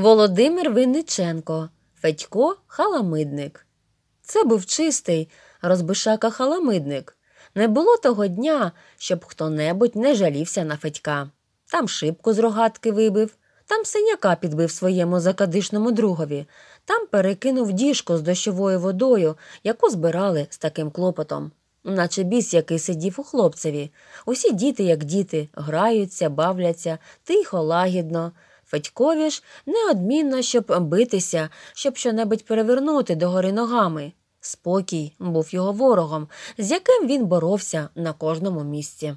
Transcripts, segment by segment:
Володимир Винниченко, Федько Халамидник. Це був чистий розбишака халамидник. Не було того дня, щоб хто-небудь не жалівся на Федька. Там шибку з рогатки вибив, там синяка підбив своєму закадишному другові, там перекинув діжку з дощовою водою, яку збирали з таким клопотом. Наче біс, який сидів у хлопцеві. Усі діти, як діти, граються, бавляться, тихо, лагідно. Федькові ж неодмінно, щоб битися, щоб щонебудь перевернути догори ногами. Спокій був його ворогом, з яким він боровся на кожному місці.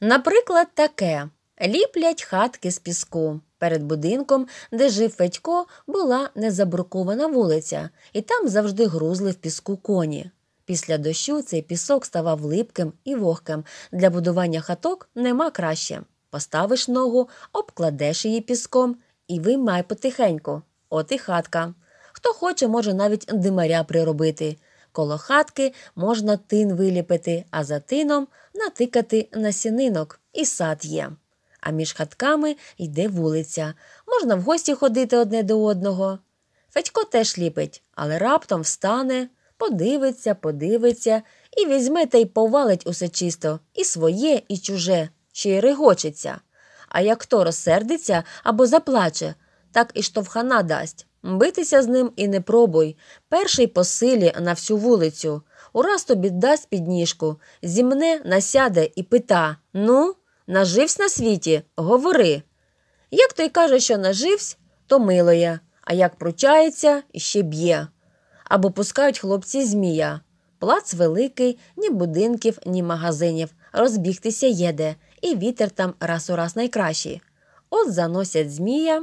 Наприклад, таке ліплять хатки з піску. Перед будинком, де жив Федько, була незабрукована вулиця, і там завжди грузли в піску коні. Після дощу цей пісок ставав липким і вогким. Для будування хаток нема краще поставиш ногу, обкладеш її піском і виймай потихеньку. От і хатка. Хто хоче, може навіть димаря приробити. Коло хатки можна тин виліпити, а за тином натикати на сінинок і сад є. А між хатками йде вулиця. Можна в гості ходити одне до одного. Федько теж ліпить, але раптом встане, подивиться, подивиться і візьме та й повалить усе чисто і своє, і чуже. Ще й регочеться. А як то розсердиться або заплаче, так і штовхана дасть. Битися з ним і не пробуй. Перший по силі на всю вулицю. Ураз тобі дасть підніжку, зімне насяде і пита Ну, наживсь на світі, говори. Як той каже, що наживсь, то милоє, а як пручається, ще б'є. Або пускають хлопці змія. Плац великий, ні будинків, ні магазинів. Розбігтися єде і вітер там раз у раз найкращий. От заносять Змія.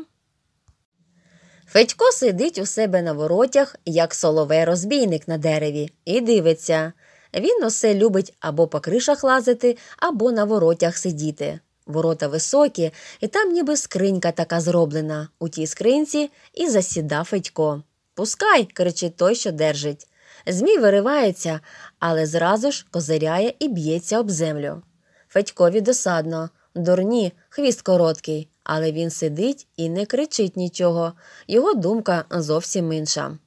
Федько сидить у себе на воротях, як соловей розбійник на дереві, і дивиться. Він усе любить або по кришах лазити, або на воротях сидіти. Ворота високі, і там ніби скринька така зроблена. У тій скринці і засіда Федько. Пускай, кричить той, що держить. Змій виривається, але зразу ж козиряє і б'ється об землю. Федькові досадно, дурні, хвіст короткий, але він сидить і не кричить нічого, його думка зовсім інша.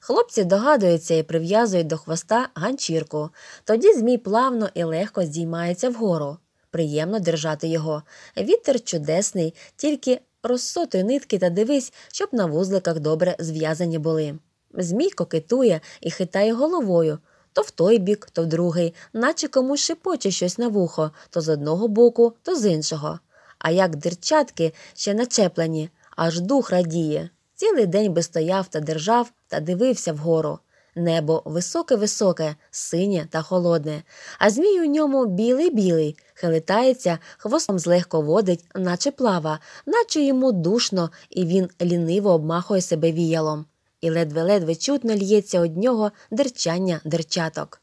Хлопці догадуються і прив'язують до хвоста ганчірку, тоді Змій плавно і легко здіймається вгору. Приємно держати його. Вітер чудесний, тільки розсотуй нитки та дивись, щоб на вузликах добре зв'язані були. Змій кокетує і хитає головою, то в той бік, то в другий, наче комусь шепоче щось на вухо, то з одного боку, то з іншого. А як дирчатки ще начеплені, аж дух радіє. Цілий день би стояв та держав та дивився вгору. Небо високе-високе, синє та холодне, а змій у ньому білий-білий, хилитається, хвостом злегко водить, наче плава, наче йому душно, і він ліниво обмахує себе віялом і ледве-ледве чутно лється од нього дерчання дерчаток.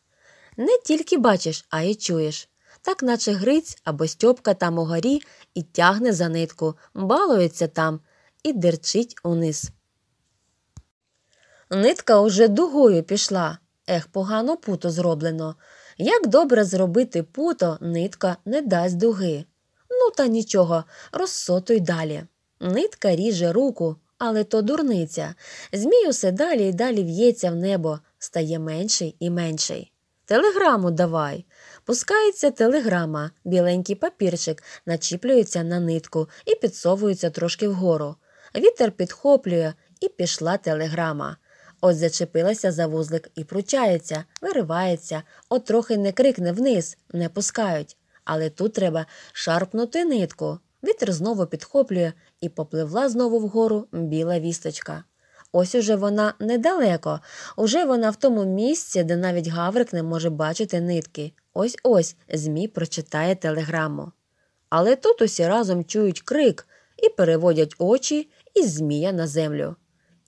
Не тільки бачиш, а й чуєш, так наче Гриць або Стьопка там угорі і тягне за нитку, балується там і дерчить униз. Нитка уже дугою пішла. Ех, погано путо зроблено. Як добре зробити путо, нитка не дасть дуги. Ну, та нічого, розсотуй далі. Нитка ріже руку, але то дурниця. Змій усе далі і далі в'ється в небо, стає менший і менший. Телеграму давай. Пускається телеграма, біленький папірчик, начіплюється на нитку і підсовується трошки вгору. Вітер підхоплює, і пішла телеграма. От зачепилася за вузлик і пручається, виривається, от трохи не крикне вниз, не пускають. Але тут треба шарпнути нитку. Вітер знову підхоплює і попливла знову вгору біла вісточка. Ось уже вона недалеко, уже вона в тому місці, де навіть Гаврик не може бачити нитки. Ось ось Змій прочитає телеграму. Але тут усі разом чують крик і переводять очі із Змія на землю.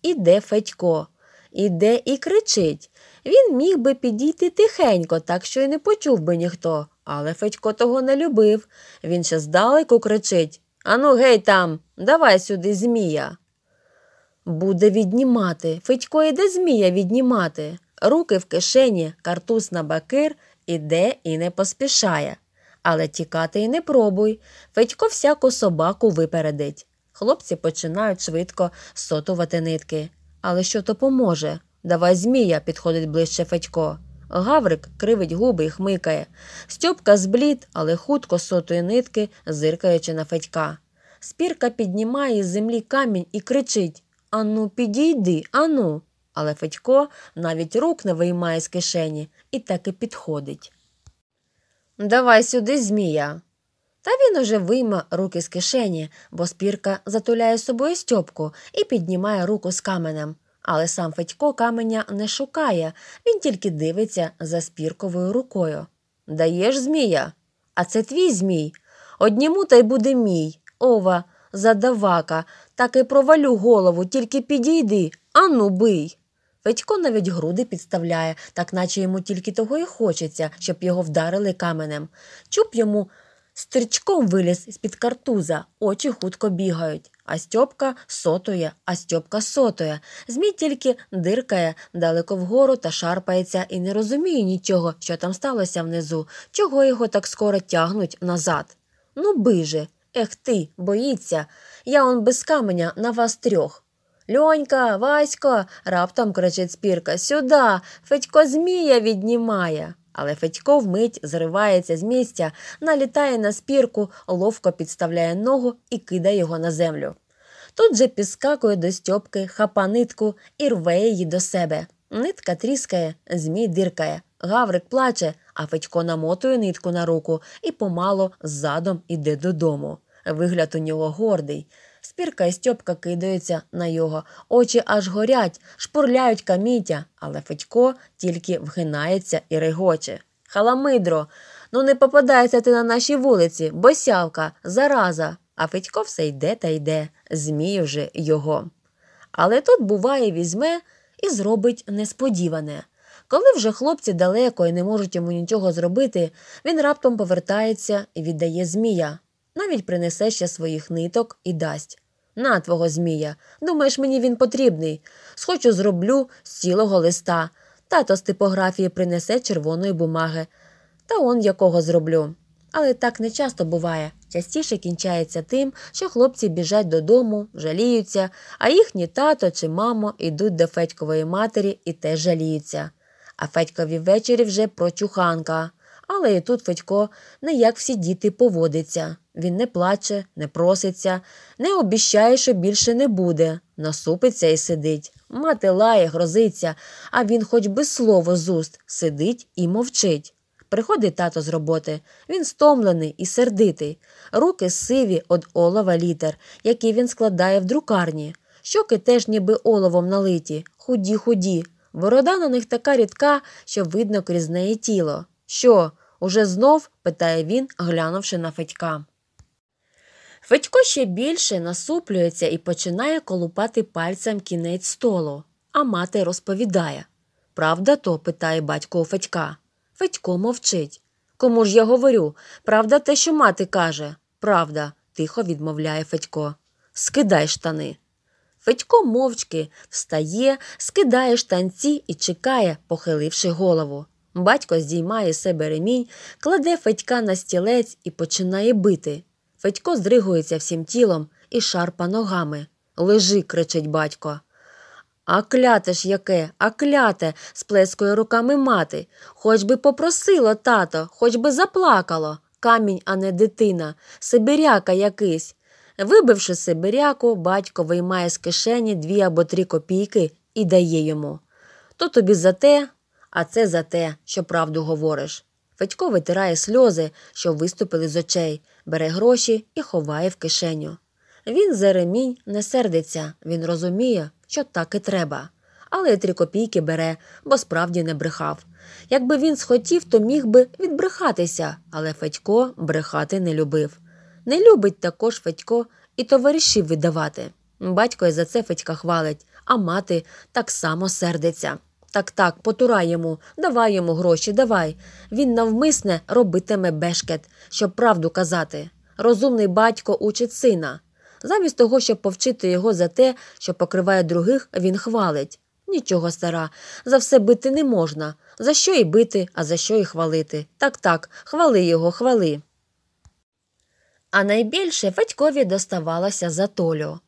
Іде Федько, іде і кричить. Він міг би підійти тихенько, так що й не почув би ніхто. Але Федько того не любив. Він ще здалеку кричить Ану, гей там, давай сюди Змія. Буде віднімати. Федько іде Змія віднімати. Руки в кишені, картуз на бакир, іде і не поспішає. Але тікати і не пробуй. Федько всяку собаку випередить. Хлопці починають швидко сотувати нитки. Але що то поможе? Давай Змія, підходить ближче Федько. Гаврик кривить губи і хмикає. Стьопка зблід, але хутко сотої нитки, зиркаючи на федька. Спірка піднімає з землі камінь і кричить Ану, підійди, ану. Але Федько навіть рук не виймає з кишені і таки підходить. Давай сюди, Змія. Та він уже вийме руки з кишені, бо спірка затуляє собою стьопку і піднімає руку з каменем. Але сам Федько каменя не шукає, він тільки дивиться за спірковою рукою. Даєш Змія? А це твій Змій. Одніму та й буде мій. Ова, задавака, так і провалю голову, тільки підійди, ану бий. Федько навіть груди підставляє, так наче йому тільки того і хочеться, щоб його вдарили каменем. Чуб йому стрічком виліз з-під картуза, очі хутко бігають а Стьопка сотує, а Стьопка сотує. Змій тільки диркає далеко вгору та шарпається і не розуміє нічого, що там сталося внизу, чого його так скоро тягнуть назад. Ну, биже, ех ти, боїться. Я он без каменя на вас трьох. Льонька, Васько, раптом кричить спірка, сюда, Федько змія віднімає. Але Федько вмить зривається з місця, налітає на спірку, ловко підставляє ногу і кидає його на землю. Тут же підскакує до Стьопки, хапа нитку і рве її до себе. Нитка тріскає, змій диркає. Гаврик плаче, а Федько намотує нитку на руку і помало задом іде додому. Вигляд у нього гордий. Спірка і Стьопка кидаються на його, очі аж горять, шпурляють каміття, але Федько тільки вгинається і регоче. Халамидро, ну не попадається ти на наші вулиці, босявка, зараза. А Федько все йде та йде, змію же його. Але тут, буває, візьме і зробить несподіване. Коли вже хлопці далеко і не можуть йому нічого зробити, він раптом повертається і віддає Змія навіть принесе ще своїх ниток і дасть. На твого Змія, думаєш, мені він потрібний. Схочу зроблю з цілого листа. Тато з типографії принесе червоної бумаги. Та он якого зроблю. Але так не часто буває. Частіше кінчається тим, що хлопці біжать додому, жаліються, а їхні тато чи мамо йдуть до Федькової матері і теж жаліються. А Федькові ввечері вже прочуханка. Але і тут Федько не як всі діти поводиться. Він не плаче, не проситься, не обіщає, що більше не буде, насупиться і сидить. Мати лає, грозиться, а він, хоч би слово з уст, сидить і мовчить. Приходить тато з роботи. Він стомлений і сердитий, руки сиві од олова літер, які він складає в друкарні. Щоки теж ніби оловом налиті, худі, худі. Борода на них така рідка, що видно крізь неї тіло. Що, уже знов? питає він, глянувши на Федька. Федько ще більше насуплюється і починає колупати пальцем кінець столу, а мати розповідає. Правда то? питає батько у Федька. Федько мовчить. Кому ж я говорю? Правда те, що мати каже? Правда, тихо відмовляє Федько. Скидай штани. Федько мовчки встає, скидає штанці і чекає, похиливши голову. Батько здіймає себе ремінь, кладе Федька на стілець і починає бити. Федько здригується всім тілом і шарпа ногами. Лежи, кричить батько. А кляте ж яке, а кляте, сплескує руками мати. Хоч би попросило тато, хоч би заплакало. Камінь, а не дитина, сибиряка якийсь. Вибивши сибиряку, батько виймає з кишені дві або три копійки і дає йому. То тобі за те, а це за те, що правду говориш. Федько витирає сльози, що виступили з очей, бере гроші і ховає в кишеню. Він Ремінь не сердиться, він розуміє, що так і треба. Але три копійки бере, бо справді не брехав. Якби він схотів, то міг би відбрехатися, але Федько брехати не любив. Не любить також Федько і товаришів видавати. Батько і за це Федька хвалить, а мати так само сердиться. Так, так, потурай йому, давай йому гроші, давай. Він навмисне робитиме бешкет, щоб правду казати. Розумний батько учить сина. Замість того, щоб повчити його за те, що покриває других, він хвалить. Нічого, стара, за все бити не можна. За що і бити, а за що і хвалити. Так, так, хвали його, хвали. А найбільше батькові доставалося за Толю.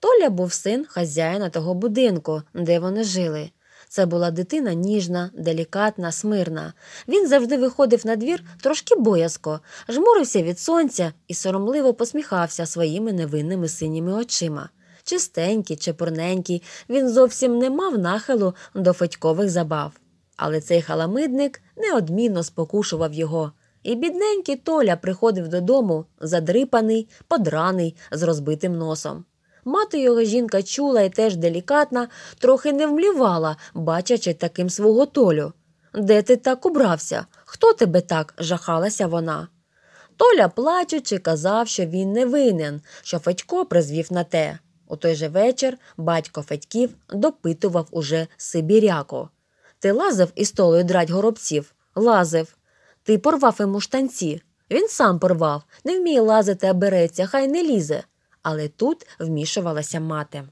Толя був син хазяїна того будинку, де вони жили. Це була дитина ніжна, делікатна, смирна. Він завжди виходив на двір трошки боязко, жмурився від сонця і соромливо посміхався своїми невинними синіми очима. Чистенький, чепурненький, він зовсім не мав нахилу до федькових забав. Але цей халамидник неодмінно спокушував його. І бідненький Толя приходив додому, задрипаний, подраний, з розбитим носом. Мати його жінка чула і теж делікатна, трохи не вмлівала, бачачи таким свого толю. Де ти так убрався? Хто тебе так? жахалася вона. Толя, плачучи, казав, що він не винен, що Федько призвів на те. У той же вечір батько Федьків допитував уже Сибіряко. Ти лазив із толою драть горобців? Лазив. Ти порвав йому штанці. Він сам порвав, не вміє лазити, а береться, хай не лізе але тут вмішувалася мати.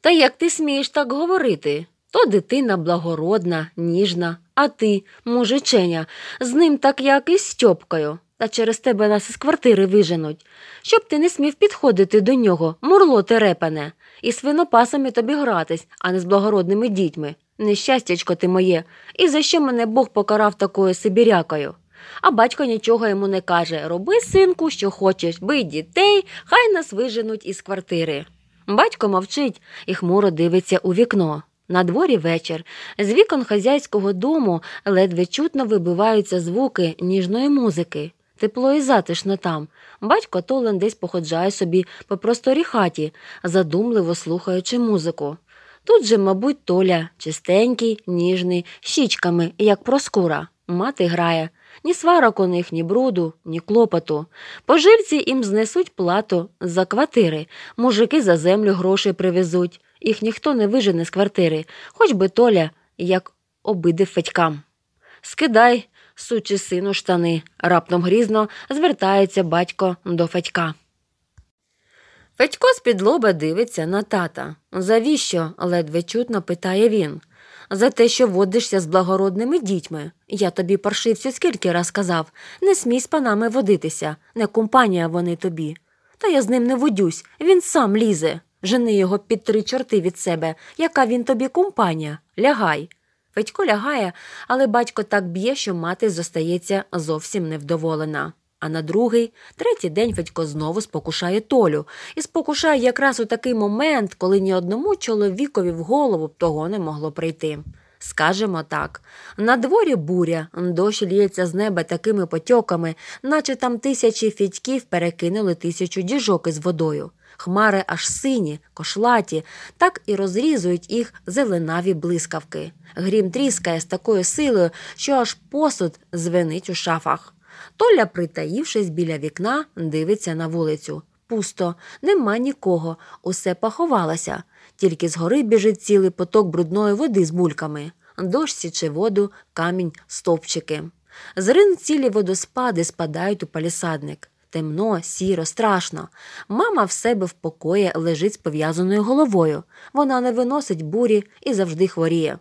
Та як ти смієш так говорити? То дитина благородна, ніжна, а ти, мужиченя, з ним так як і з тьопкою, та через тебе нас із квартири виженуть, щоб ти не смів підходити до нього, мурло терепане, і свинопасами тобі гратись, а не з благородними дітьми. Нещастячко ти моє, і за що мене Бог покарав такою сибірякою? А батько нічого йому не каже Роби, синку, що хочеш, бий дітей, хай нас виженуть із квартири. Батько мовчить і хмуро дивиться у вікно. На дворі вечір. З вікон хазяйського дому ледве чутно вибиваються звуки ніжної музики. Тепло і затишно там. Батько Толен десь походжає собі по просторі хаті, задумливо слухаючи музику. Тут же, мабуть, Толя чистенький, ніжний, щічками, як проскура. Мати грає. Ні сварок у них, ні бруду, ні клопоту. Поживці їм знесуть плату за квартири, мужики за землю гроші привезуть. Їх ніхто не вижене з квартири, хоч би Толя, як обиди федькам. Скидай, сучі сину, штани, раптом грізно звертається батько до федька. Федько з-під лоба дивиться на тата. Завіщо? ледве чутно питає він за те, що водишся з благородними дітьми. Я тобі паршивцю скільки раз казав не смій з панами водитися, не компанія вони тобі. Та я з ним не водюсь, він сам лізе. Жени його під три чорти від себе, яка він тобі компанія. Лягай. Федько лягає, але батько так б'є, що мати зостається зовсім невдоволена. А на другий, третій день Федько знову спокушає Толю і спокушає якраз у такий момент, коли ні одному чоловікові в голову б того не могло прийти. Скажемо так на дворі буря, дощ ллється з неба такими потьоками, наче там тисячі фітьків перекинули тисячу діжок із водою. Хмари аж сині, кошлаті, так і розрізують їх зеленаві блискавки. Грім тріскає з такою силою, що аж посуд звенить у шафах. Толя, притаївшись біля вікна, дивиться на вулицю. Пусто, нема нікого, усе поховалося. Тільки згори біжить цілий поток брудної води з бульками. Дощ січе воду, камінь, стовпчики. З рин цілі водоспади спадають у палісадник. Темно, сіро, страшно. Мама в себе в покої лежить з пов'язаною головою. Вона не виносить бурі і завжди хворіє.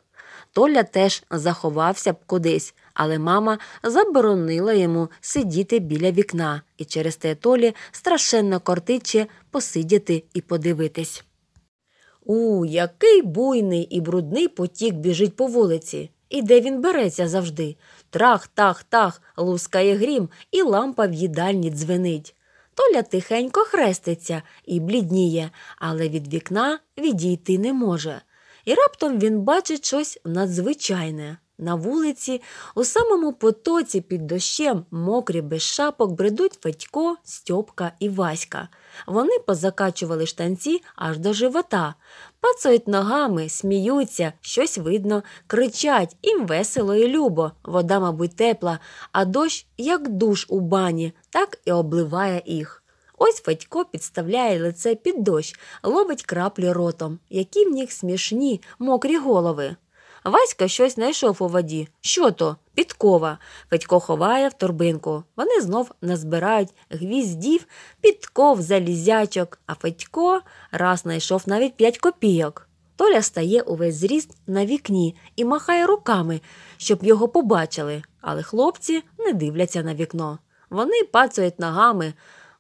Толя теж заховався б кудись, але мама заборонила йому сидіти біля вікна, і через те Толі страшенно кортиче посидіти і подивитись. У, який буйний і брудний потік біжить по вулиці. І де він береться завжди. Трах, тах, тах, лускає грім, і лампа в їдальні дзвенить. Толя тихенько хреститься і блідніє, але від вікна відійти не може. І раптом він бачить щось надзвичайне. На вулиці, у самому потоці під дощем, мокрі без шапок, бредуть Федько, Стьопка і Васька. Вони позакачували штанці аж до живота, пацають ногами, сміються, щось видно, кричать їм весело і любо, вода, мабуть, тепла, а дощ, як душ у бані, так і обливає їх. Ось Федько підставляє лице під дощ, ловить краплі ротом, які в них смішні, мокрі голови. Васька щось знайшов у воді. Що то? Підкова. Федько ховає в торбинку. Вони знов назбирають гвіздів, підков, залізячок, а Федько раз знайшов навіть п'ять копійок. Толя стає увесь зріст на вікні і махає руками, щоб його побачили, але хлопці не дивляться на вікно. Вони пацають ногами,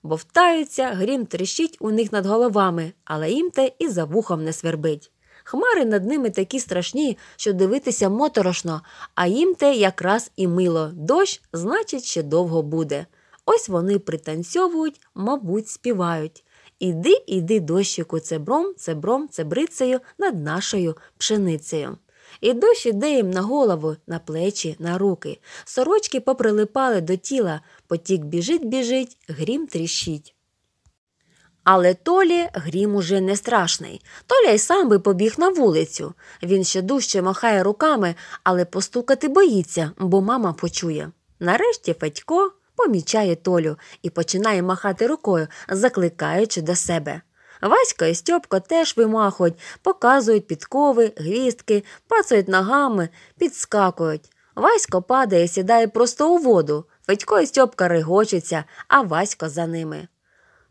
бовтаються, грім тріщить у них над головами, але їм те і за вухом не свербить. Хмари над ними такі страшні, що дивитися моторошно, а їм те якраз і мило. Дощ, значить, ще довго буде. Ось вони пританцьовують, мабуть, співають. Іди, іди, дощику, цебром, цебром, цебрицею над нашою пшеницею. І дощ іде їм на голову, на плечі, на руки. Сорочки поприлипали до тіла, потік біжить, біжить, грім тріщить. Але Толі грім уже не страшний. Толя й сам би побіг на вулицю. Він ще дужче махає руками, але постукати боїться, бо мама почує. Нарешті Федько помічає Толю і починає махати рукою, закликаючи до себе. Васько і Стьопко теж вимахують, показують підкови, гвістки, пацають ногами, підскакують. Васько падає, сідає просто у воду. Федько і Стьопка регочуться, а Васько за ними.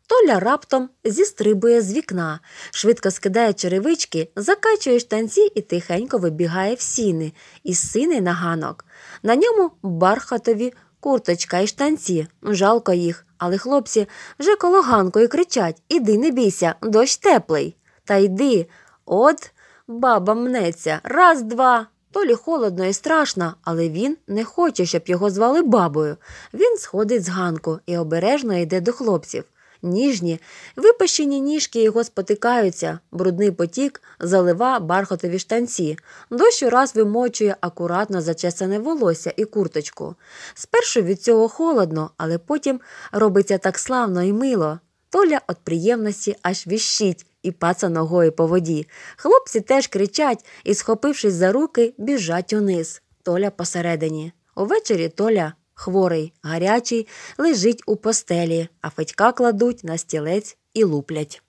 Толя раптом зістрибує з вікна, швидко скидає черевички, закачує штанці і тихенько вибігає в сіни із сини на ганок. На ньому бархатові курточка і штанці. Жалко їх, але хлопці вже коло ганкою кричать Іди, не бійся, дощ теплий. Та йди. От баба мнеться, раз, два. Толі холодно і страшно, але він не хоче, щоб його звали бабою. Він сходить з ганку і обережно йде до хлопців ніжні, випащені ніжки його спотикаються, брудний потік залива бархатові штанці, дощ ураз вимочує акуратно зачесане волосся і курточку. Спершу від цього холодно, але потім робиться так славно і мило. Толя от приємності аж віщить і паца ногою по воді. Хлопці теж кричать і, схопившись за руки, біжать униз. Толя посередині. Увечері Толя Хворий, гарячий, лежить у постелі, а Федька кладуть на стілець і луплять.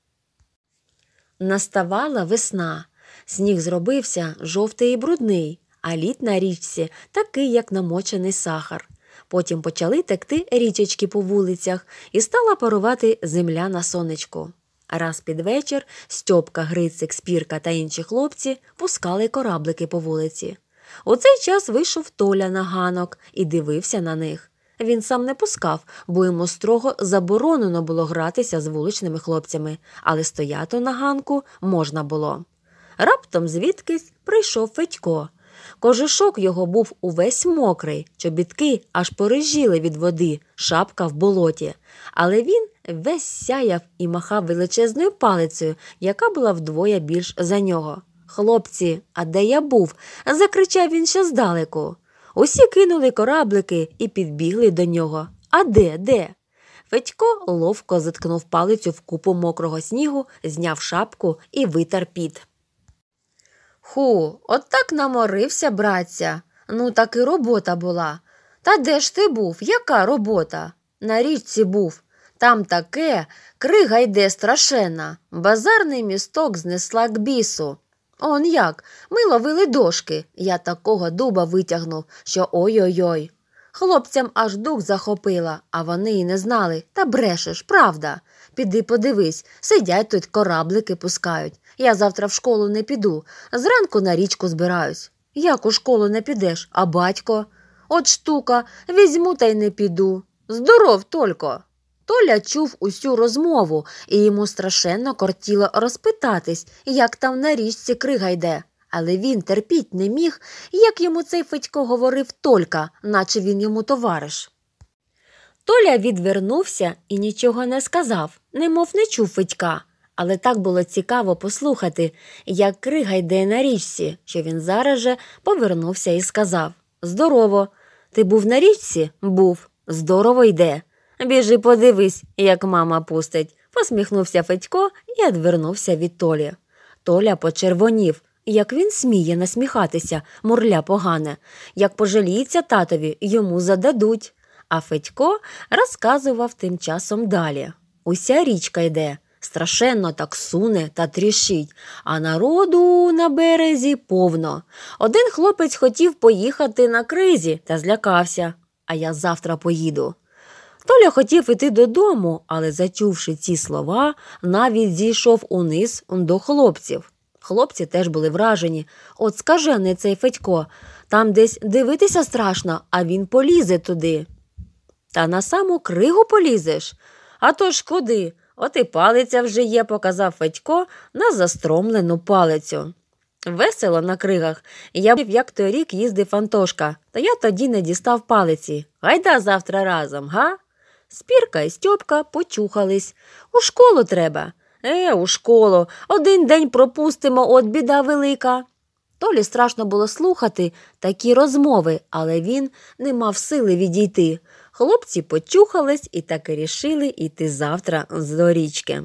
Наставала весна. Сніг зробився жовтий і брудний, а лід на річці такий, як намочений сахар. Потім почали текти річечки по вулицях і стала парувати земля на сонечку. Раз під вечір Стьопка, Грицик, Спірка та інші хлопці пускали кораблики по вулиці. У цей час вийшов Толя на ганок і дивився на них. Він сам не пускав, бо йому строго заборонено було гратися з вуличними хлопцями, але стояти на ганку можна було. Раптом звідкись прийшов Федько. Кожушок його був увесь мокрий, чобітки аж порижіли від води, шапка в болоті. Але він весь сяяв і махав величезною палицею, яка була вдвоє більш за нього. Хлопці, а де я був? закричав він ще здалеку. Усі кинули кораблики і підбігли до нього. А де, де? Федько ловко заткнув палицю в купу мокрого снігу, зняв шапку і витер під. Ху, от так наморився, братця. Ну, так і робота була. Та де ж ти був? Яка робота? На річці був. Там таке, крига йде страшена, базарний місток знесла к бісу. Он як? Ми ловили дошки. Я такого дуба витягнув, що ой-ой-ой. Хлопцям аж дух захопила, а вони і не знали. Та брешеш, правда. Піди подивись, сидять тут кораблики пускають. Я завтра в школу не піду, зранку на річку збираюсь. Як у школу не підеш, а батько? От штука, візьму та й не піду. Здоров, только. Толя чув усю розмову, і йому страшенно кортіло розпитатись, як там на річці крига йде. Але він терпіть не міг, як йому цей Федько говорив Толька, наче він йому товариш. Толя відвернувся і нічого не сказав, немов не чув Федька. Але так було цікаво послухати, як крига йде на річці, що він зараз же повернувся і сказав Здорово! Ти був на річці? Був. Здорово йде. Біжи, подивись, як мама пустить, посміхнувся Федько і одвернувся від Толі. Толя почервонів, як він сміє насміхатися, мурля погане, як пожаліється татові, йому зададуть. А Федько розказував тим часом далі. Уся річка йде, страшенно так суне та тріщить, а народу на березі повно. Один хлопець хотів поїхати на кризі та злякався, а я завтра поїду. Толя хотів іти додому, але, зачувши ці слова, навіть зійшов униз до хлопців. Хлопці теж були вражені. От скаже не цей Федько, там десь дивитися страшно, а він полізе туди. Та на саму кригу полізеш. А то ж куди? От і палиця вже є, показав Федько на застромлену палицю. Весело на кригах, я був, як той рік їздив Антошка, та я тоді не дістав палиці. Гайда завтра разом, га? Спірка і Стьопка почухались. У школу треба. Е, у школу. Один день пропустимо, от біда велика. Толі страшно було слухати такі розмови, але він не мав сили відійти. Хлопці почухались і таки рішили йти завтра з дорічки.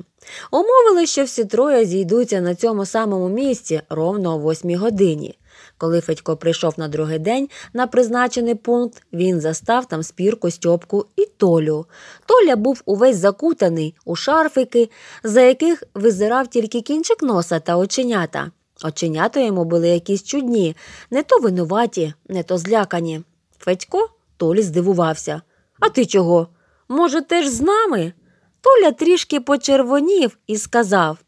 Умовили, що всі троє зійдуться на цьому самому місці ровно о восьмій годині. Коли Федько прийшов на другий день на призначений пункт, він застав там спірку Стьопку і Толю. Толя був увесь закутаний у шарфики, за яких визирав тільки кінчик носа та оченята. Оченята йому були якісь чудні, не то винуваті, не то злякані. Федько Толі здивувався. А ти чого? Може, теж з нами? Толя трішки почервонів і сказав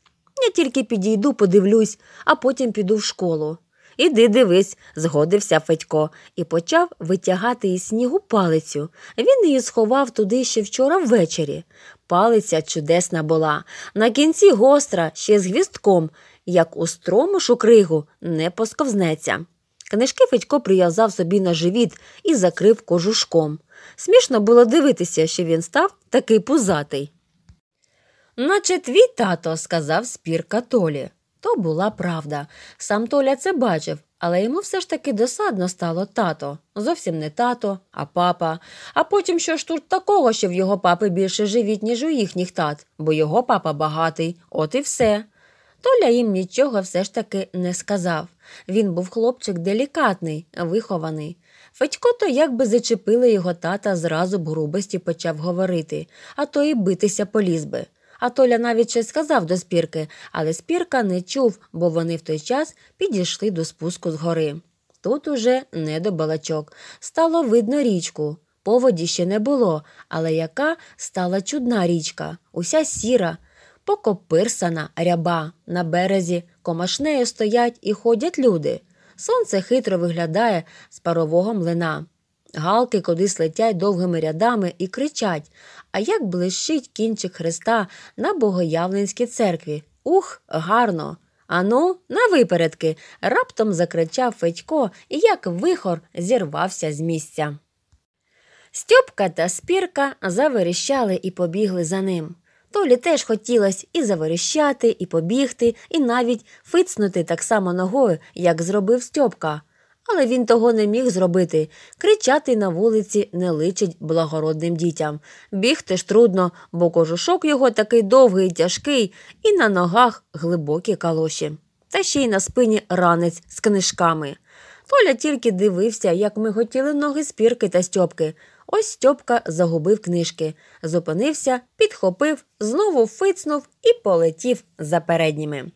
Я тільки підійду, подивлюсь, а потім піду в школу. Іди дивись, згодився Федько і почав витягати із снігу палицю. Він її сховав туди ще вчора ввечері. Палиця чудесна була. На кінці гостра, ще з гвістком, як у строму шукригу, не посковзнеться. Книжки Федько прив'язав собі на живіт і закрив кожушком. Смішно було дивитися, що він став такий пузатий. Наче твій тато, сказав спірка Толі. То була правда. Сам Толя це бачив, але йому все ж таки досадно стало тато. Зовсім не тато, а папа. А потім що ж тут такого, що в його папи більше живіть, ніж у їхніх тат, бо його папа багатий, от і все. Толя їм нічого все ж таки не сказав. Він був хлопчик делікатний, вихований. Федько то якби зачепили його тата, зразу б грубості почав говорити, а то і битися поліз би. А Толя навіть щось сказав до спірки, але спірка не чув, бо вони в той час підійшли до спуску з гори. Тут уже не до балачок. Стало видно річку. Поводі ще не було, але яка стала чудна річка, уся сіра, покопирсана ряба. На березі комашнею стоять і ходять люди. Сонце хитро виглядає з парового млина. Галки кудись летять довгими рядами і кричать, а як блищить кінчик Христа на Богоявленській церкві. Ух, гарно! Ану, на випередки! раптом закричав Федько і як вихор зірвався з місця. Стьопка та спірка заверіщали і побігли за ним. Толі теж хотілося і заверіщати, і побігти, і навіть фицнути так само ногою, як зробив Стьопка але він того не міг зробити. Кричати на вулиці не личить благородним дітям. Бігти ж трудно, бо кожушок його такий довгий, тяжкий, і на ногах глибокі калоші. Та ще й на спині ранець з книжками. Толя тільки дивився, як ми хотіли ноги спірки та Стьопки. Ось Стьопка загубив книжки, зупинився, підхопив, знову фицнув і полетів за передніми.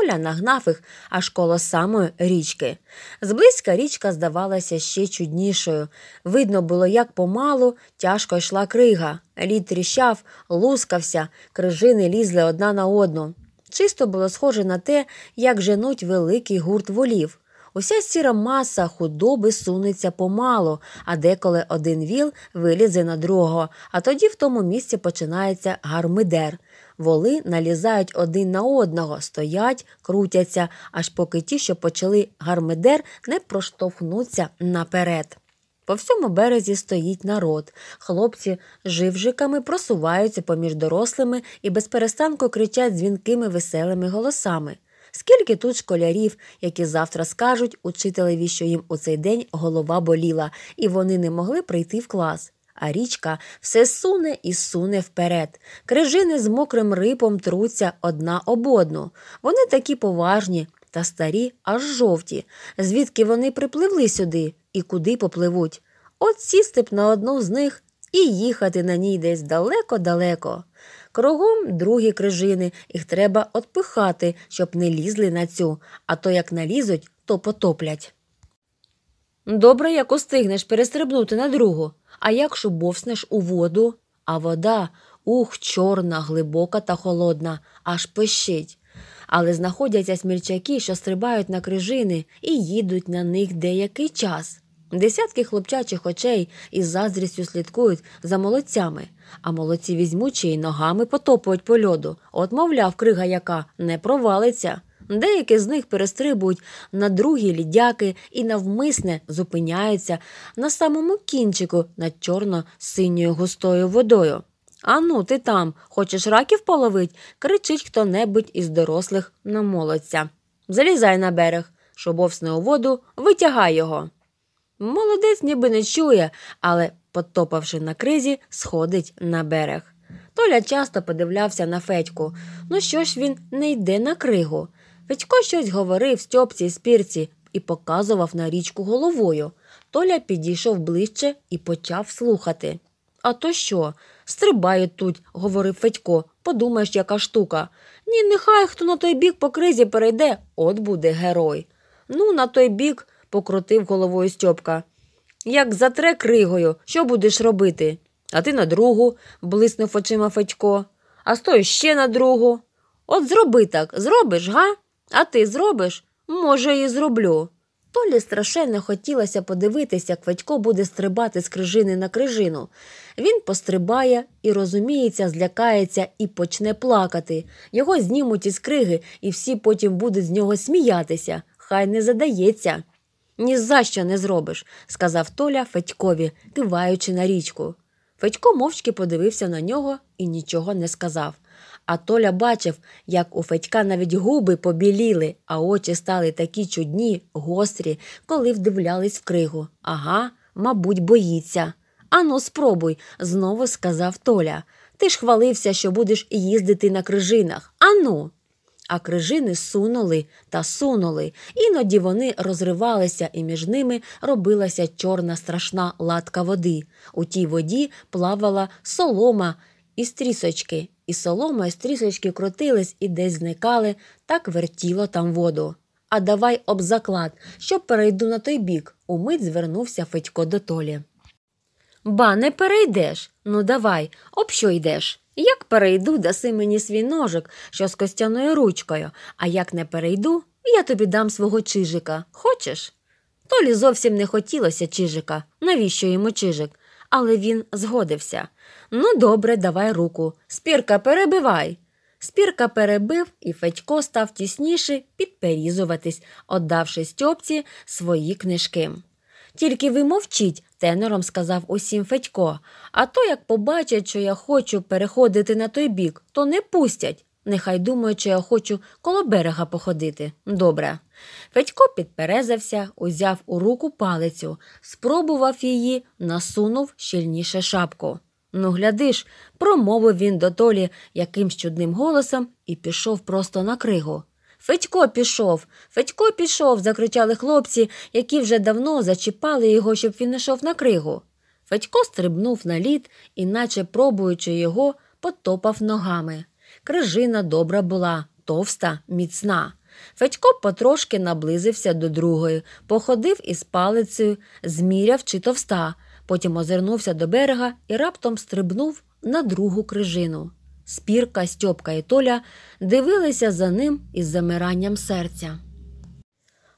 Толя нагнав їх аж коло самої річки. Зблизька річка здавалася ще чуднішою. Видно було, як помалу тяжко йшла крига. Лід тріщав, лускався, крижини лізли одна на одну. Чисто було схоже на те, як женуть великий гурт волів. Уся сіра маса худоби сунеться помалу, а деколи один віл вилізе на другого, а тоді в тому місці починається гармидер. Воли налізають один на одного, стоять, крутяться, аж поки ті, що почали гармидер, не проштовхнуться наперед. По всьому березі стоїть народ. Хлопці живжиками просуваються поміж дорослими і безперестанку кричать дзвінкими веселими голосами. Скільки тут школярів, які завтра скажуть учителеві, що їм у цей день голова боліла, і вони не могли прийти в клас. А річка все суне і суне вперед. Крижини з мокрим рипом труться одна об одну. Вони такі поважні та старі, аж жовті, звідки вони припливли сюди і куди попливуть. От сісти б на одну з них і їхати на ній десь далеко-далеко. Кругом другі крижини, їх треба отпихати, щоб не лізли на цю, а то як налізуть, то потоплять. Добре, як устигнеш перестрибнути на другу, а як шубовснеш у воду, а вода ух, чорна, глибока та холодна, аж пищить. Але знаходяться смільчаки, що стрибають на крижини і їдуть на них деякий час. Десятки хлопчачих очей із заздрістю слідкують за молодцями, а молодці візьмучі й ногами потопують по льоду. От, мовляв, крига яка не провалиться. Деякі з них перестрибують на другі лідяки і навмисне зупиняються на самому кінчику над чорно-синьою густою водою. Ану, ти там, хочеш раків половить? кричить хто небудь із дорослих на молодця. Залізай на берег, шобовсне у воду, витягай його. Молодець ніби не чує, але, потопавши на кризі, сходить на берег. Толя часто подивлявся на Федьку. Ну що ж він не йде на кригу? Федько щось говорив Стьопці і спірці і показував на річку головою. Толя підійшов ближче і почав слухати. А то що? Стрибає тут, говорив Федько. Подумаєш, яка штука. Ні, нехай хто на той бік по кризі перейде, от буде герой. Ну, на той бік покрутив головою Стьопка. Як затре кригою, що будеш робити? А ти на другу, блиснув очима Федько, а стой ще на другу. От зроби так, зробиш, га? А ти зробиш? Може, і зроблю. Толі страшенно хотілося подивитися, як Федько буде стрибати з крижини на крижину. Він пострибає і, розуміється, злякається і почне плакати. Його знімуть із криги, і всі потім будуть з нього сміятися. Хай не задається. Ні за що не зробиш, сказав Толя Федькові, киваючи на річку. Федько мовчки подивився на нього і нічого не сказав. А Толя бачив, як у Федька навіть губи побіліли, а очі стали такі чудні, гострі, коли вдивлялись в кригу. Ага, мабуть, боїться. Ану, спробуй, знову сказав Толя. Ти ж хвалився, що будеш їздити на крижинах. Ану а крижини сунули та сунули. Іноді вони розривалися, і між ними робилася чорна страшна латка води. У тій воді плавала солома із трісочки, і солома із трісочки крутились і десь зникали, так вертіло там воду. А давай об заклад, що перейду на той бік, умить звернувся Федько до Толі. Ба, не перейдеш. Ну давай, об що йдеш? Як перейду, даси мені свій ножик, що з костяною ручкою, а як не перейду, я тобі дам свого чижика. Хочеш? Толі зовсім не хотілося чижика, навіщо йому чижик, але він згодився. Ну, добре, давай руку. Спірка перебивай. Спірка перебив, і Федько став тісніше підперізуватись, отдавши Стьопці свої книжки. Тільки ви мовчіть, тенором сказав усім Федько. А то як побачать, що я хочу переходити на той бік, то не пустять. Нехай думають, що я хочу коло берега походити. Добре. Федько підперезався, узяв у руку палицю, спробував її, насунув щільніше шапку. Ну, глядиш, промовив він до Толі якимсь чудним голосом і пішов просто на кригу. Федько пішов, Федько пішов. закричали хлопці, які вже давно зачіпали його, щоб він йшов на кригу. Федько стрибнув на лід і, наче пробуючи його, потопав ногами. Крижина добра була, товста, міцна. Федько потрошки наблизився до другої, походив із палицею, зміряв чи товста, потім озирнувся до берега і раптом стрибнув на другу крижину. Спірка, Стьопка і Толя дивилися за ним із замиранням серця.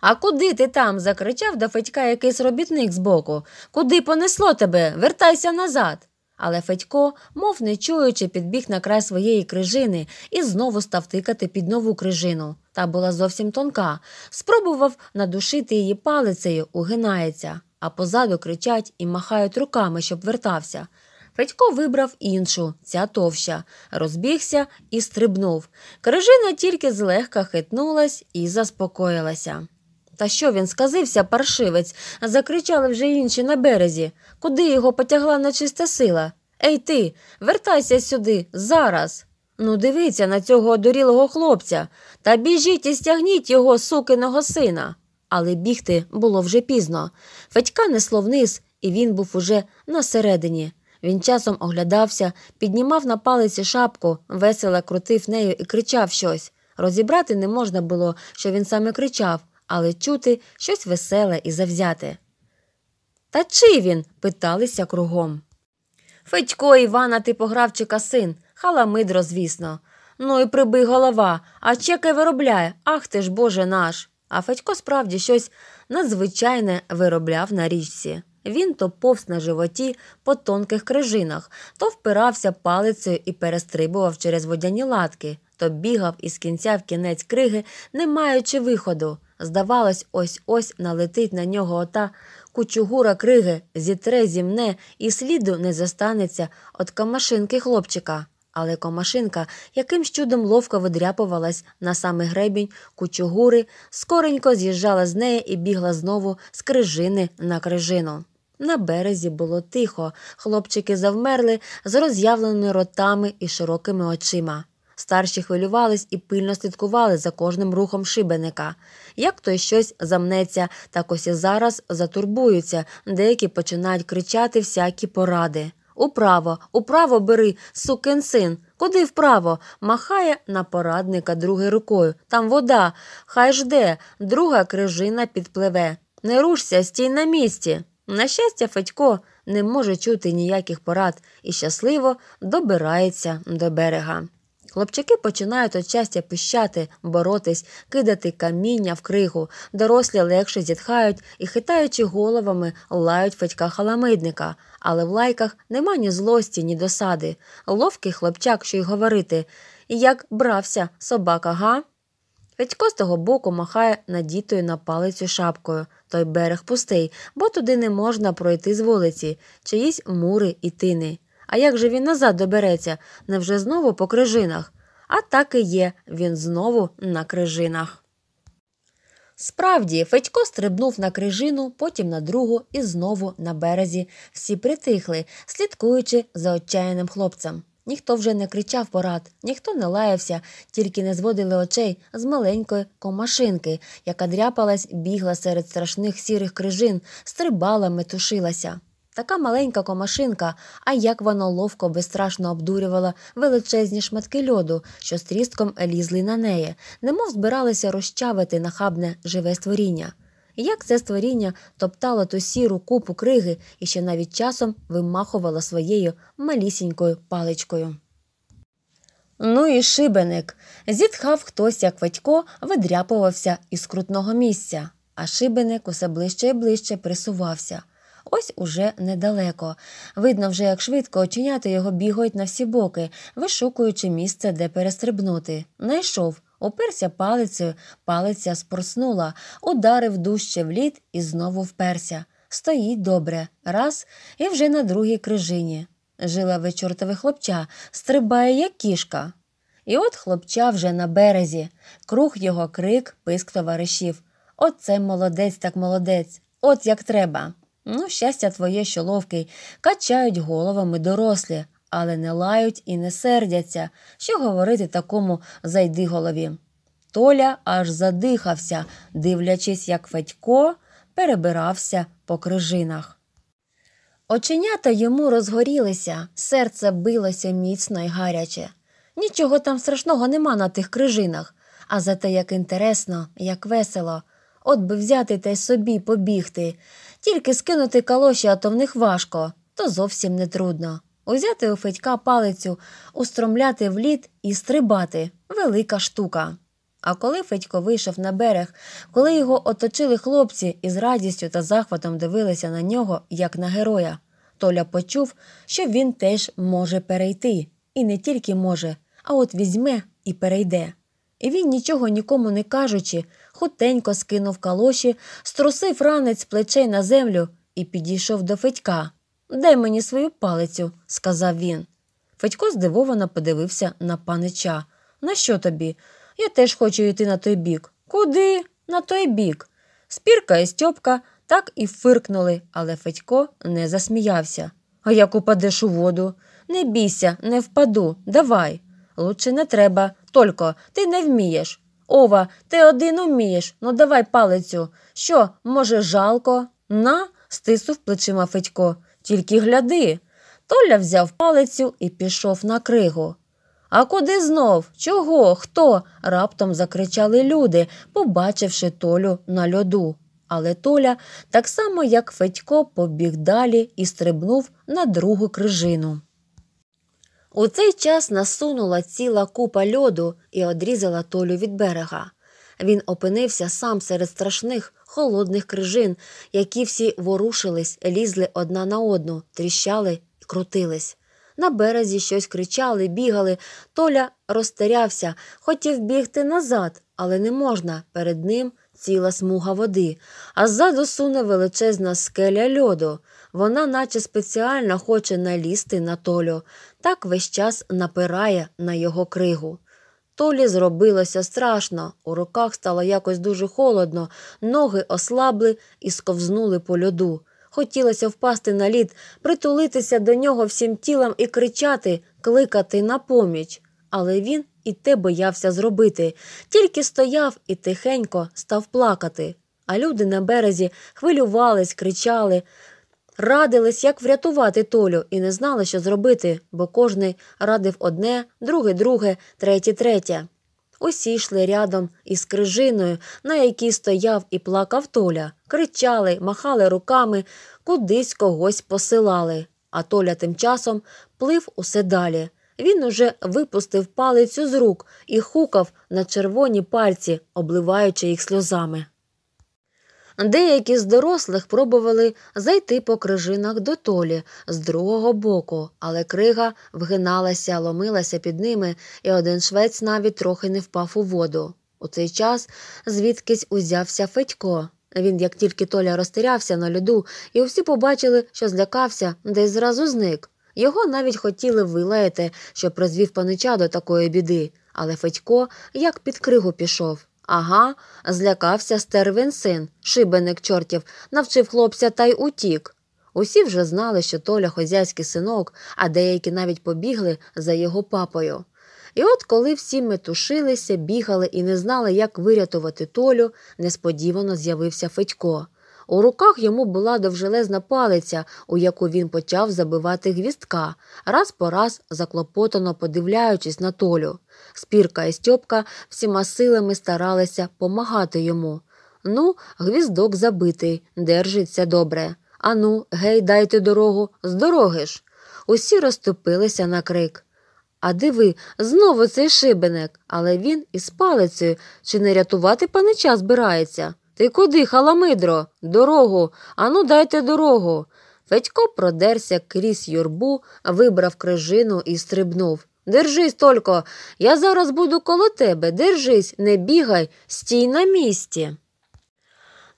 А куди ти там? закричав до Федька якийсь робітник збоку. Куди понесло тебе? Вертайся назад. Але Федько, мов не чуючи, підбіг на край своєї крижини і знову став тикати під нову крижину. Та була зовсім тонка. Спробував надушити її палицею, угинається, а позаду кричать і махають руками, щоб вертався. Федько вибрав іншу, ця товща, розбігся і стрибнув. Крижина тільки злегка хитнулась і заспокоїлася. Та що він сказився, паршивець, закричали вже інші на березі. Куди його потягла нечиста сила? Ей ти, вертайся сюди, зараз. Ну, дивіться на цього одурілого хлопця та біжіть і стягніть його, сукиного сина. Але бігти було вже пізно. Федька несло вниз, і він був уже на середині. Він часом оглядався, піднімав на палиці шапку, весело крутив нею і кричав щось. Розібрати не можна було, що він саме кричав, але чути щось веселе і завзяте. Та чи він? питалися кругом. Федько Івана типографчика син, халамидро, звісно. Ну і прибий голова, а чекай виробляє, ах ти ж Боже наш. А Федько справді щось надзвичайне виробляв на річці. Він то повз на животі по тонких крижинах, то впирався палицею і перестрибував через водяні латки, то бігав із кінця в кінець криги, не маючи виходу. Здавалось, ось ось налетить на нього ота кучугура криги, зітре зімне, і сліду не зостанеться от камашинки хлопчика. Але комашинка якимсь чудом ловко видряпувалась на самий гребінь кучугури, скоренько з'їжджала з неї і бігла знову з крижини на крижину. На березі було тихо, хлопчики завмерли з роз'явленими ротами і широкими очима. Старші хвилювались і пильно слідкували за кожним рухом шибеника. Як той щось замнеться, так ось і зараз затурбуються, деякі починають кричати всякі поради. Управо, управо бери, сукин син, куди вправо? Махає на порадника другою рукою. Там вода, хай жде, друга крижина підпливе. Не рушся, стій на місці. На щастя, Федько не може чути ніяких порад і щасливо добирається до берега. Хлопчаки починають от щастя пищати, боротись, кидати каміння в кригу, дорослі легше зітхають і, хитаючи головами, лають федька халамидника, але в лайках нема ні злості, ні досади. Ловкий хлопчак, що й говорити, як брався собака, га? Федько з того боку махає надітою на палицю шапкою. Той берег пустий, бо туди не можна пройти з вулиці, чиїсь мури і тини. А як же він назад добереться? Невже знову по крижинах? А так і є, він знову на крижинах. Справді, Федько стрибнув на крижину, потім на другу і знову на березі. Всі притихли, слідкуючи за отчаяним хлопцем. Ніхто вже не кричав порад, ніхто не лаявся, тільки не зводили очей з маленької комашинки, яка дряпалась, бігла серед страшних сірих крижин, стрибала, метушилася. Така маленька комашинка, а як воно ловко безстрашно обдурювала величезні шматки льоду, що стрістком лізли на неї, немов збиралися розчавити нахабне живе створіння як це створіння топтало ту сіру купу криги і ще навіть часом вимахувало своєю малісінькою паличкою. Ну і шибеник. Зітхав хтось, як Федько, видряпувався із крутного місця, а шибеник усе ближче і ближче присувався. Ось уже недалеко. Видно вже, як швидко оченята його бігають на всі боки, вишукуючи місце, де перестрибнути. Найшов, Оперся палицею, палиця спорснула, ударив дужче в лід і знову вперся. Стоїть добре, раз і вже на другій крижині. Жила чортове хлопча, стрибає, як кішка. І от хлопча вже на березі, круг його крик, писк товаришів. От це молодець так молодець, от як треба. Ну, щастя твоє, що ловкий, качають головами дорослі але не лають і не сердяться, що говорити такому зайдиголові. Толя аж задихався, дивлячись, як Федько перебирався по крижинах. Оченята йому розгорілися, серце билося міцно й гаряче. Нічого там страшного нема на тих крижинах, а зате як інтересно, як весело. От би взяти та й собі побігти, тільки скинути калоші, а то в них важко, то зовсім не трудно. Узяти у Федька палицю, устромляти в лід і стрибати велика штука. А коли Федько вийшов на берег, коли його оточили хлопці і з радістю та захватом дивилися на нього, як на героя, Толя почув, що він теж може перейти. І не тільки може, а от візьме і перейде. І він, нічого нікому не кажучи, хутенько скинув калоші, струсив ранець плечей на землю і підійшов до Федька. Дай мені свою палицю, сказав він. Федько здивовано подивився на панича. На що тобі? Я теж хочу йти на той бік. Куди? На той бік. Спірка і Стьопка так і фиркнули, але Федько не засміявся. А як упадеш у воду? Не бійся, не впаду, давай. Лучше не треба, только ти не вмієш. Ова, ти один умієш, ну давай палицю. Що, може, жалко? На, стисув плечима Федько. Тільки гляди. Толя взяв палицю і пішов на кригу. А куди знов? Чого? Хто? раптом закричали люди, побачивши Толю на льоду. Але Толя, так само, як Федько, побіг далі і стрибнув на другу крижину. У цей час насунула ціла купа льоду і одрізала Толю від берега. Він опинився сам серед страшних холодних крижин, які всі ворушились, лізли одна на одну, тріщали і крутились. На березі щось кричали, бігали. Толя розтерявся, хотів бігти назад, але не можна. Перед ним ціла смуга води, а ззаду суне величезна скеля льоду. Вона, наче спеціально, хоче налізти на Толю, так весь час напирає на його кригу. Толі зробилося страшно, у руках стало якось дуже холодно, ноги ослабли і сковзнули по льоду. Хотілося впасти на лід, притулитися до нього всім тілом і кричати, кликати на поміч. Але він і те боявся зробити, тільки стояв і тихенько став плакати. А люди на березі хвилювались, кричали радились, як врятувати Толю, і не знали, що зробити, бо кожний радив одне, друге, друге, третє, третє. Усі йшли рядом із крижиною, на якій стояв і плакав Толя, кричали, махали руками, кудись когось посилали. А Толя тим часом плив усе далі. Він уже випустив палицю з рук і хукав на червоні пальці, обливаючи їх сльозами. Деякі з дорослих пробували зайти по крижинах до толі з другого боку, але крига вгиналася, ломилася під ними, і один швець навіть трохи не впав у воду. У цей час звідкись узявся Федько. Він, як тільки Толя розтирявся на льоду, і всі побачили, що злякався, десь зразу зник. Його навіть хотіли вилаяти, що призвів панича до такої біди, але Федько як під кригу пішов. Ага, злякався стервин син, шибеник чортів, навчив хлопця та й утік. Усі вже знали, що Толя хозяйський синок, а деякі навіть побігли за його папою. І от коли всі метушилися, бігали і не знали, як вирятувати Толю, несподівано з'явився Федько. У руках йому була довжелезна палиця, у яку він почав забивати гвістка, раз по раз заклопотано подивляючись на толю. Спірка і Стьопка всіма силами старалися помагати йому. Ну, гвіздок забитий, держиться добре. Ану, гей, дайте дорогу, з дороги ж. Усі розступилися на крик. А диви, знову цей шибеник, але він із палицею чи не рятувати панича збирається. Ти куди, халамидро? Дорогу, ану дайте дорогу. Федько продерся крізь юрбу, вибрав крижину і стрибнув. Держись, Только, я зараз буду коло тебе. Держись, не бігай, стій на місці.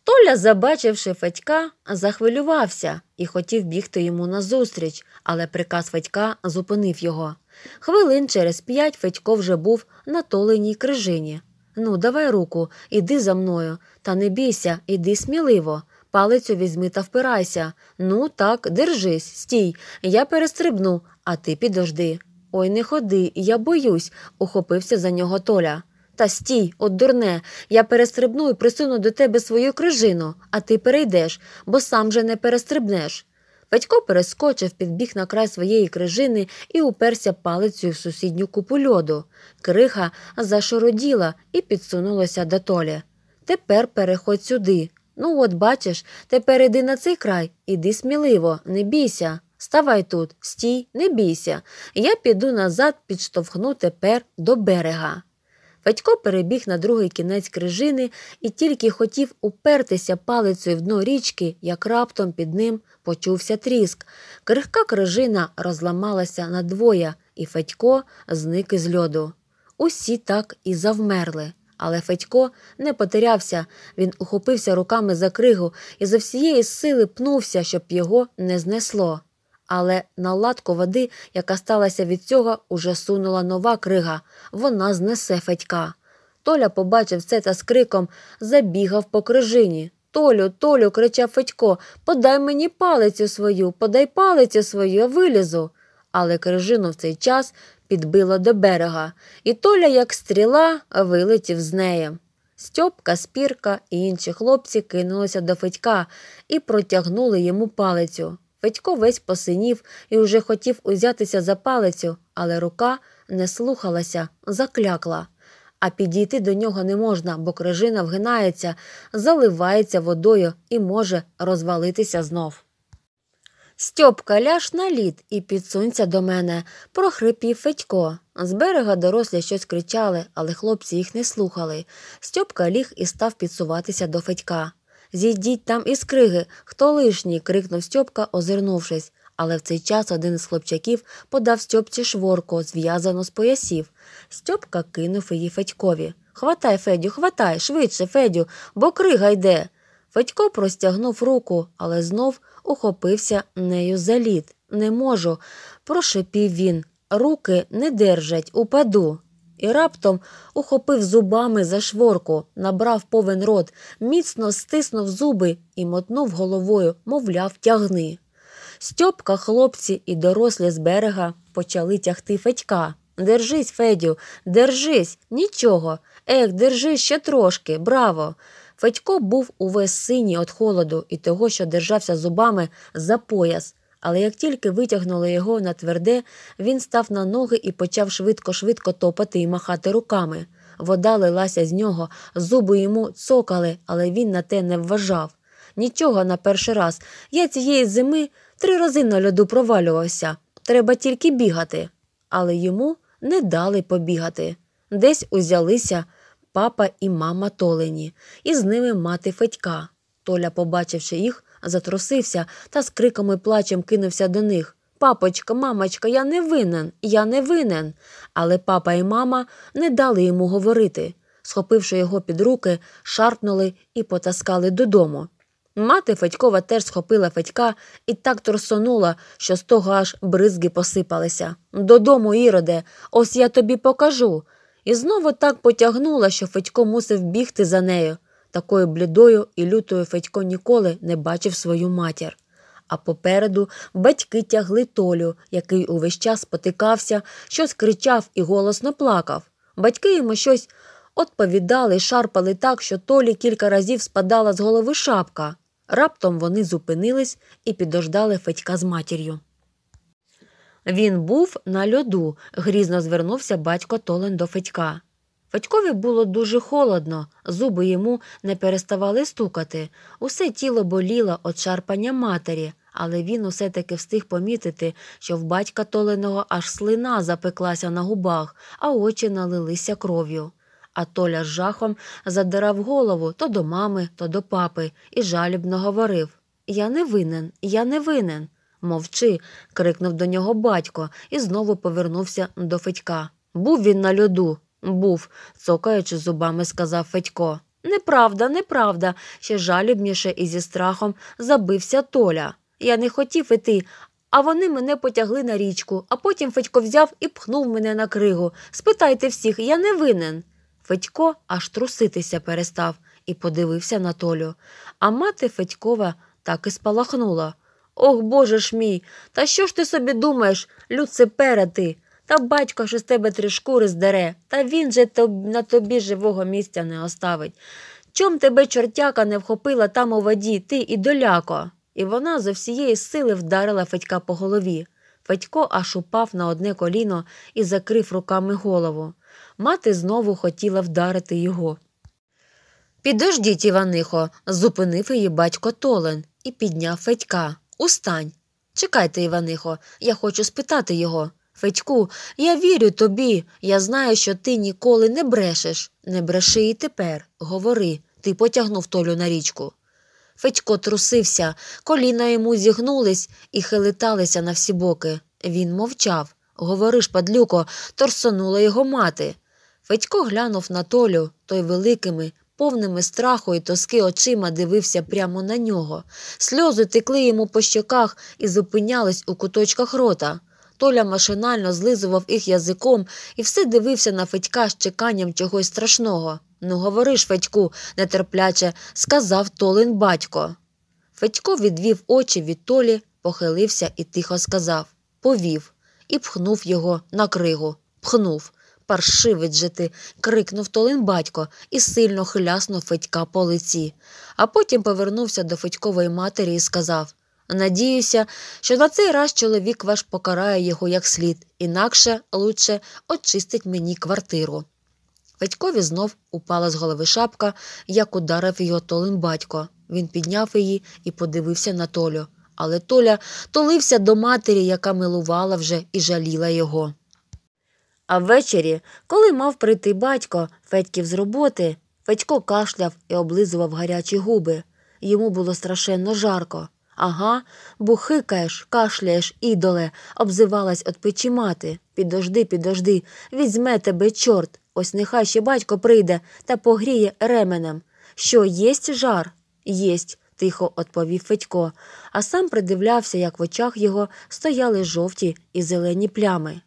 Толя, забачивши Федька, захвилювався і хотів бігти йому назустріч, але приказ Федька зупинив його. Хвилин через п'ять Федько вже був на толеній крижині. Ну, давай руку, іди за мною. Та не бійся, іди сміливо. Палицю візьми та впирайся. Ну, так, держись, стій. Я перестрибну, а ти підожди. Ой, не ходи, я боюсь, ухопився за нього Толя. Та стій, от дурне, я перестрибну і присуну до тебе свою крижину, а ти перейдеш, бо сам же не перестрибнеш. Федько перескочив, підбіг на край своєї крижини і уперся палицею в сусідню купу льоду. Криха зашороділа і підсунулася до Толі. Тепер переходь сюди. Ну, от бачиш, тепер іди на цей край, іди сміливо, не бійся. Ставай тут, стій, не бійся. Я піду назад підштовхну тепер до берега. Батько перебіг на другий кінець крижини і тільки хотів упертися палицею в дно річки, як раптом під ним почувся тріск. Крихка крижина розламалася надвоє, і Федько зник із льоду. Усі так і завмерли. Але Федько не потерявся. Він ухопився руками за кригу і за всієї сили пнувся, щоб його не знесло. Але на латку води, яка сталася від цього, уже сунула нова крига. Вона знесе Федька. Толя побачив це та з криком забігав по крижині. Толю, Толю, кричав Федько, подай мені палицю свою, подай палицю свою, я вилізу. Але крижину в цей час підбило до берега, і Толя, як стріла, вилетів з неї. Стьопка, спірка і інші хлопці кинулися до Федька і протягнули йому палицю. Федько весь посинів і уже хотів узятися за палицю, але рука не слухалася, заклякла. А підійти до нього не можна, бо крижина вгинається, заливається водою і може розвалитися знов. Стьопка ляж на лід і підсунься до мене, прохрипів Федько. З берега дорослі щось кричали, але хлопці їх не слухали. Стьопка ліг і став підсуватися до Федька. Зійдіть там із криги, хто лишній. крикнув Стьопка, озирнувшись. Але в цей час один з хлопчаків подав Стьопці шворку, зв'язано з поясів. Стьопка кинув її Федькові. Хватай, Федю, хватай, швидше, Федю, бо крига йде. Федько простягнув руку, але знов ухопився нею за лід. Не можу. Прошепів він. Руки не держать, упаду і раптом ухопив зубами за шворку, набрав повен рот, міцно стиснув зуби і мотнув головою, мовляв, тягни. Стьопка, хлопці і дорослі з берега почали тягти Федька. Держись, Федю, держись, нічого. Ех, держись ще трошки, браво. Федько був увесь синій від холоду і того, що держався зубами за пояс. Але як тільки витягнули його на тверде, він став на ноги і почав швидко-швидко топати і махати руками. Вода лилася з нього, зуби йому цокали, але він на те не вважав. Нічого на перший раз. Я цієї зими три рази на льоду провалювався. Треба тільки бігати. Але йому не дали побігати. Десь узялися папа і мама толені, і з ними мати Федька. Толя, побачивши їх, затрусився та з криками плачем кинувся до них. Папочка, мамочка, я не винен, я не винен. Але папа і мама не дали йому говорити. Схопивши його під руки, шарпнули і потаскали додому. Мати Федькова теж схопила Федька і так торсонула, що з того аж бризги посипалися. Додому, Іроде, ось я тобі покажу. І знову так потягнула, що Федько мусив бігти за нею. Такою блідою і лютою Федько ніколи не бачив свою матір. А попереду батьки тягли Толю, який увесь час спотикався, щось кричав і голосно плакав. Батьки йому щось отповідали, шарпали так, що Толі кілька разів спадала з голови шапка. Раптом вони зупинились і підождали Федька з матір'ю. Він був на льоду, грізно звернувся батько Толен до Федька. Федькові було дуже холодно, зуби йому не переставали стукати. Усе тіло боліло від шарпання матері, але він усе таки встиг помітити, що в батька Толеного аж слина запеклася на губах, а очі налилися кров'ю. А Толя з жахом задирав голову то до мами, то до папи і жалібно говорив Я не винен, я не винен. Мовчи. крикнув до нього батько і знову повернувся до Федька. Був він на льоду був, цокаючи зубами, сказав Федько. Неправда, неправда, ще жалібніше і зі страхом забився Толя. Я не хотів іти, а вони мене потягли на річку, а потім Федько взяв і пхнув мене на кригу. Спитайте всіх, я не винен. Федько аж труситися перестав і подивився на Толю. А мати Федькова так і спалахнула. Ох, Боже ж мій, та що ж ти собі думаєш, люципера ти? Та батько що з тебе три шкури здере, та він же тоб... на тобі живого місця не оставить. Чом тебе чортяка не вхопила там у воді, ти і доляко? І вона зо всієї сили вдарила Федька по голові. Федько аж упав на одне коліно і закрив руками голову. Мати знову хотіла вдарити його. Підождіть, Іванихо, зупинив її батько Толен і підняв Федька. Устань. Чекайте, Іванихо, я хочу спитати його. Федьку, я вірю тобі. Я знаю, що ти ніколи не брешеш. Не бреши і тепер. Говори, ти потягнув Толю на річку. Федько трусився, коліна йому зігнулись і хилиталися на всі боки. Він мовчав. говори ж, падлюко, торсонула його мати. Федько глянув на Толю, той великими, повними страху і тоски очима дивився прямо на нього. Сльози текли йому по щоках і зупинялись у куточках рота. Толя машинально злизував їх язиком і все дивився на Федька з чеканням чогось страшного. Ну, говориш, Федьку, нетерпляче, сказав Толин батько. Федько відвів очі від Толі, похилився і тихо сказав Повів і пхнув його на кригу. Пхнув. Паршивець же ти. крикнув Толин батько і сильно хляснув Федька по лиці. А потім повернувся до Федькової матері і сказав Надіюся, що на цей раз чоловік ваш покарає його як слід, інакше лучше очистить мені квартиру. Федькові знов упала з голови шапка, як ударив його толин батько. Він підняв її і подивився на Толю. Але Толя толився до матері, яка милувала вже і жаліла його. А ввечері, коли мав прийти батько Федьків з роботи, Федько кашляв і облизував гарячі губи. Йому було страшенно жарко. Ага, бухикаєш, кашляєш, ідоле, обзивалась от печі мати. Підожди, підожди, візьме тебе, чорт. Ось нехай ще батько прийде та погріє ременем. Що, єсть жар? Єсть, тихо відповів Федько, а сам придивлявся, як в очах його стояли жовті і зелені плями.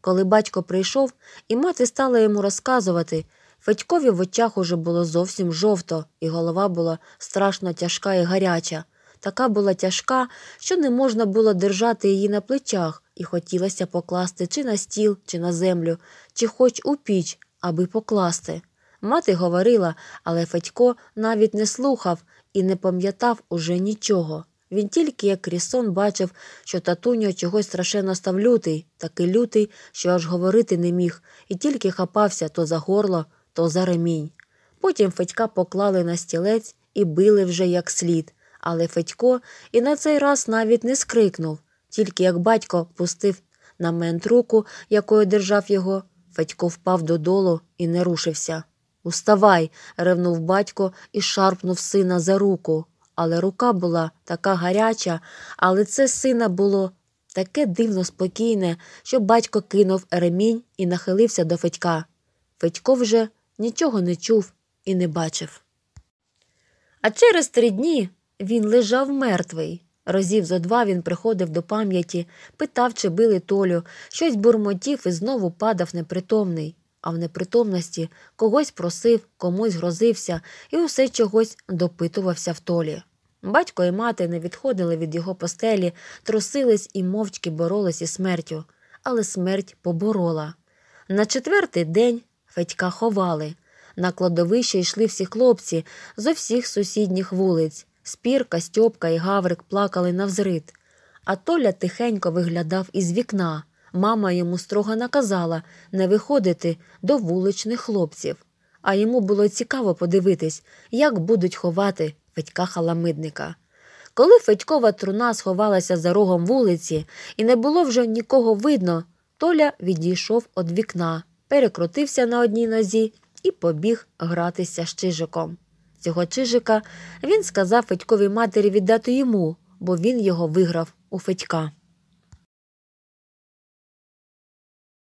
Коли батько прийшов, і мати стала йому розказувати. Федькові в очах уже було зовсім жовто, і голова була страшно тяжка і гаряча така була тяжка, що не можна було держати її на плечах, і хотілося покласти чи на стіл, чи на землю, чи хоч у піч, аби покласти. Мати говорила, але Федько навіть не слухав і не пам'ятав уже нічого. Він тільки як крісон бачив, що татуньо чогось страшенно став лютий, такий лютий, що аж говорити не міг, і тільки хапався то за горло, то за ремінь. Потім Федька поклали на стілець і били вже як слід. Але Федько і на цей раз навіть не скрикнув, тільки як батько пустив на мент руку, якою держав його, Федько впав додолу і не рушився. Уставай. ревнув батько і шарпнув сина за руку. Але рука була така гаряча, а лице сина було таке дивно спокійне, що батько кинув ремінь і нахилився до Федька. Федько вже нічого не чув і не бачив. А через три дні він лежав мертвий. Разів зо два він приходив до пам'яті, питав, чи били Толю, щось бурмотів і знову падав непритомний, а в непритомності когось просив, комусь грозився і усе чогось допитувався в толі. Батько і мати не відходили від його постелі, трусились і мовчки боролись із смертю, але смерть поборола. На четвертий день Федька ховали. На кладовище йшли всі хлопці з усіх сусідніх вулиць. Спірка, Стьопка і Гаврик плакали навзрид. А Толя тихенько виглядав із вікна. Мама йому строго наказала не виходити до вуличних хлопців. А йому було цікаво подивитись, як будуть ховати Федька халамидника. Коли Федькова труна сховалася за рогом вулиці і не було вже нікого видно, Толя відійшов від вікна, перекрутився на одній нозі і побіг гратися з чижиком цього чижика, він сказав Федьковій матері віддати йому, бо він його виграв у Федька.